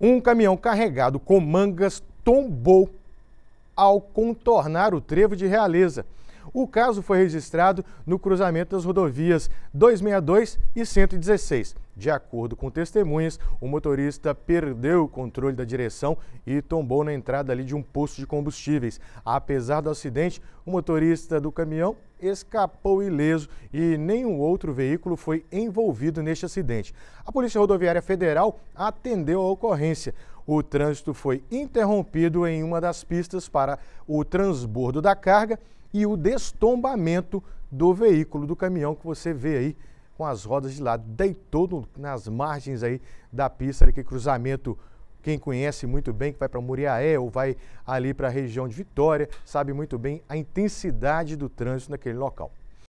um caminhão carregado com mangas tombou ao contornar o trevo de Realeza. O caso foi registrado no cruzamento das rodovias 262 e 116. De acordo com testemunhas, o motorista perdeu o controle da direção e tombou na entrada ali de um posto de combustíveis. Apesar do acidente, o motorista do caminhão escapou ileso e nenhum outro veículo foi envolvido neste acidente. A Polícia Rodoviária Federal atendeu a ocorrência. O trânsito foi interrompido em uma das pistas para o transbordo da carga e o destombamento do veículo do caminhão que você vê aí com as rodas de lado, deitou nas margens aí da pista, ali, que cruzamento quem conhece muito bem, que vai para Muriaé ou vai ali para a região de Vitória, sabe muito bem a intensidade do trânsito naquele local.